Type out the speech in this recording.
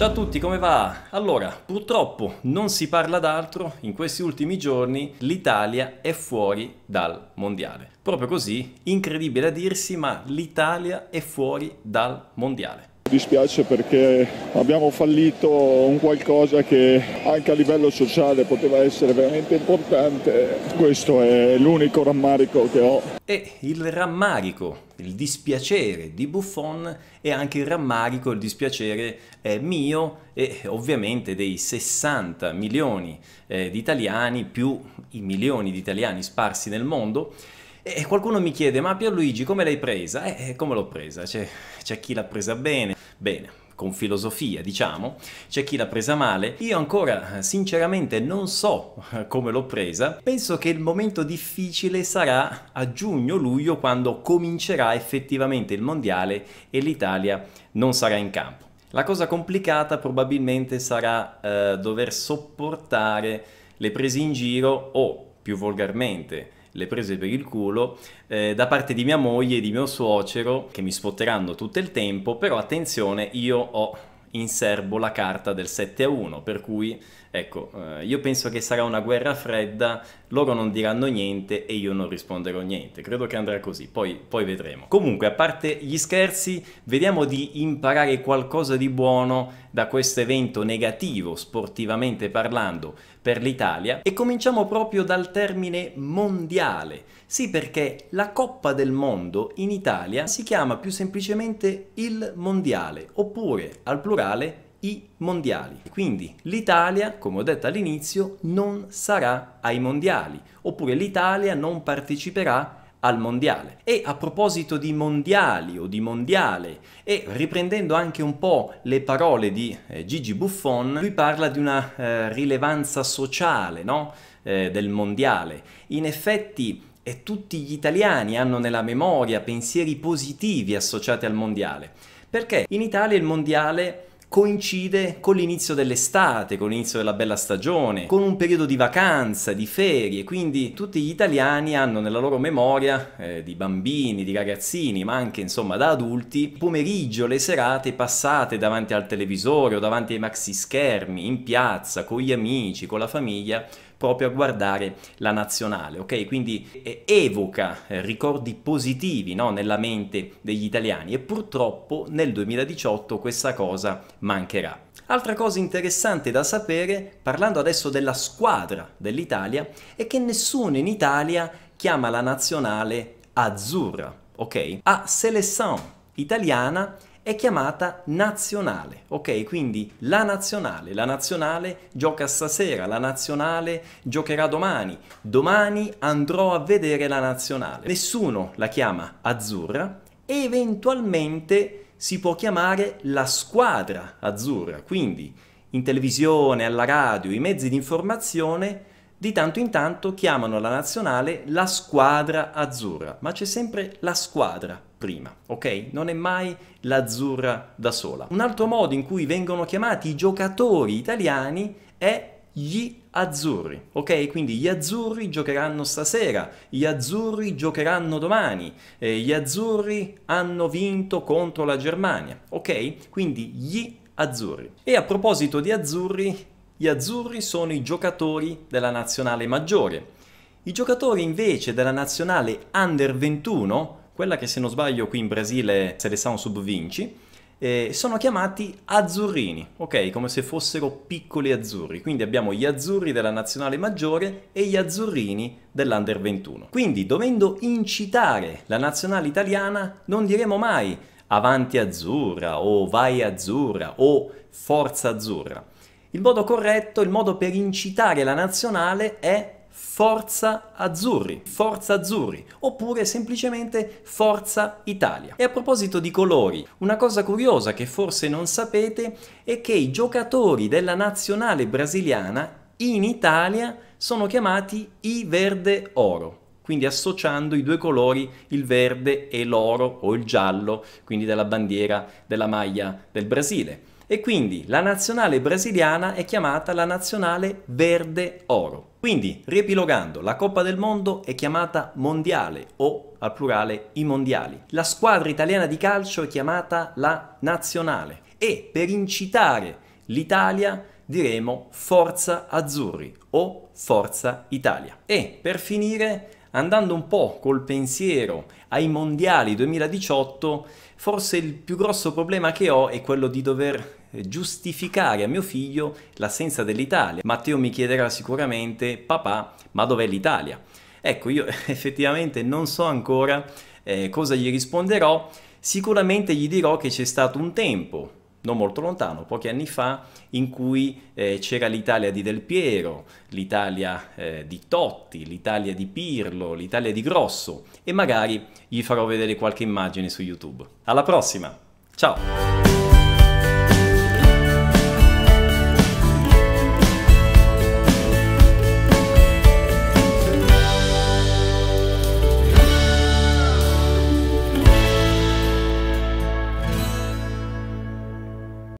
Ciao a tutti, come va? Allora, purtroppo non si parla d'altro, in questi ultimi giorni l'Italia è fuori dal mondiale. Proprio così, incredibile a dirsi, ma l'Italia è fuori dal mondiale dispiace perché abbiamo fallito un qualcosa che anche a livello sociale poteva essere veramente importante. Questo è l'unico rammarico che ho. E il rammarico, il dispiacere di Buffon e anche il rammarico, il dispiacere eh, mio e ovviamente dei 60 milioni eh, di italiani più i milioni di italiani sparsi nel mondo e qualcuno mi chiede, ma Pierluigi come l'hai presa? E eh, eh, come l'ho presa? C'è, chi l'ha presa bene, Bene, con filosofia, diciamo, c'è chi l'ha presa male. Io ancora eh, sinceramente non so eh, come l'ho presa. Penso che il momento difficile sarà a giugno-luglio quando comincerà effettivamente il mondiale e l'Italia non sarà in campo. La cosa complicata probabilmente sarà eh, dover sopportare le prese in giro o più volgarmente le prese per il culo eh, da parte di mia moglie e di mio suocero che mi sfotteranno tutto il tempo, però attenzione, io ho in serbo la carta del 7 a 1, per cui Ecco, eh, io penso che sarà una guerra fredda, loro non diranno niente e io non risponderò niente. Credo che andrà così, poi, poi vedremo. Comunque, a parte gli scherzi, vediamo di imparare qualcosa di buono da questo evento negativo, sportivamente parlando, per l'Italia e cominciamo proprio dal termine mondiale. Sì, perché la Coppa del Mondo in Italia si chiama più semplicemente il mondiale, oppure al plurale i mondiali. Quindi l'Italia, come ho detto all'inizio, non sarà ai mondiali, oppure l'Italia non parteciperà al mondiale. E a proposito di mondiali o di mondiale, e riprendendo anche un po' le parole di eh, Gigi Buffon, lui parla di una eh, rilevanza sociale no? eh, del mondiale. In effetti e eh, tutti gli italiani hanno nella memoria pensieri positivi associati al mondiale, perché in Italia il mondiale coincide con l'inizio dell'estate, con l'inizio della bella stagione, con un periodo di vacanza, di ferie, quindi tutti gli italiani hanno nella loro memoria eh, di bambini, di ragazzini, ma anche insomma da adulti, pomeriggio, le serate passate davanti al televisore o davanti ai maxi schermi, in piazza, con gli amici, con la famiglia, proprio a guardare la nazionale, ok? Quindi eh, evoca eh, ricordi positivi no? nella mente degli italiani e purtroppo nel 2018 questa cosa mancherà. Altra cosa interessante da sapere, parlando adesso della squadra dell'Italia, è che nessuno in Italia chiama la nazionale azzurra, ok? A selezione italiana è chiamata nazionale, ok? Quindi la nazionale, la nazionale gioca stasera, la nazionale giocherà domani, domani andrò a vedere la nazionale. Nessuno la chiama azzurra, eventualmente si può chiamare la squadra azzurra, quindi in televisione, alla radio, i mezzi di informazione di tanto in tanto chiamano la nazionale la squadra azzurra, ma c'è sempre la squadra prima, ok? Non è mai l'azzurra da sola. Un altro modo in cui vengono chiamati i giocatori italiani è gli azzurri, ok? Quindi gli azzurri giocheranno stasera, gli azzurri giocheranno domani, eh, gli azzurri hanno vinto contro la Germania, ok? Quindi gli azzurri. E a proposito di azzurri, gli azzurri sono i giocatori della nazionale maggiore. I giocatori invece della nazionale under 21 quella che se non sbaglio qui in Brasile Seleção Subvinci, eh, sono chiamati azzurrini, ok? Come se fossero piccoli azzurri. Quindi abbiamo gli azzurri della nazionale maggiore e gli azzurrini dell'under 21. Quindi dovendo incitare la nazionale italiana non diremo mai avanti azzurra o vai azzurra o forza azzurra. Il modo corretto, il modo per incitare la nazionale è Forza Azzurri, Forza Azzurri, oppure semplicemente Forza Italia. E a proposito di colori, una cosa curiosa che forse non sapete è che i giocatori della nazionale brasiliana in Italia sono chiamati i verde oro quindi associando i due colori, il verde e l'oro o il giallo, quindi della bandiera della maglia del Brasile e quindi la nazionale brasiliana è chiamata la nazionale verde-oro. Quindi, riepilogando, la Coppa del Mondo è chiamata mondiale o al plurale i mondiali. La squadra italiana di calcio è chiamata la nazionale e per incitare l'Italia diremo Forza Azzurri o Forza Italia. E per finire andando un po' col pensiero ai mondiali 2018, forse il più grosso problema che ho è quello di dover giustificare a mio figlio l'assenza dell'Italia. Matteo mi chiederà sicuramente, papà, ma dov'è l'Italia? Ecco, io effettivamente non so ancora eh, cosa gli risponderò, sicuramente gli dirò che c'è stato un tempo, non molto lontano, pochi anni fa, in cui eh, c'era l'Italia di Del Piero, l'Italia eh, di Totti, l'Italia di Pirlo, l'Italia di Grosso e magari gli farò vedere qualche immagine su YouTube. Alla prossima, ciao!